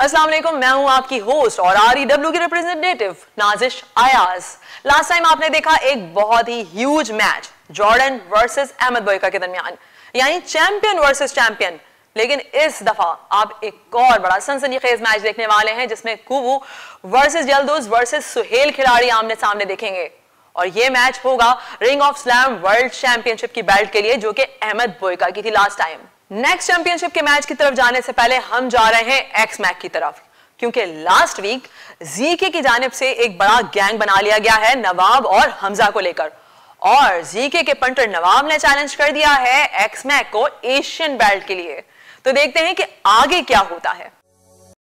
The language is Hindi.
अस्सलाम वालेकुम मैं हूं आपकी होस्ट और आरईडब्ल्यू e की representative Nazish Ayaz last time आपने देखा एक बहुत ही huge match Jordan versus Ahmed Boyka के दरमियान यानी चैंपियन वर्सेस चैंपियन लेकिन इस दफा आप एक और बड़ा सनसनी खेज मैच देखने वाले हैं जिसमें कुबू वर्सेस जल्दोज वर्सेस सुहेल खिलाड़ी आमने सामने देखेंगे और ये मैच होगा ring of slam world championship की बेल्ट के लिए जो कि अहमद बोयका की थी लास्ट टाइम नेक्स्ट चैंपियनशिप के मैच की तरफ जाने से पहले हम जा रहे हैं एक्स मैक की तरफ क्योंकि लास्ट वीक जीके की जानब से एक बड़ा गैंग बना लिया गया है नवाब और हमजा को लेकर और जीके के पंटर नवाब ने चैलेंज कर दिया है एक्समैक को एशियन बेल्ट के लिए तो देखते हैं कि आगे क्या होता है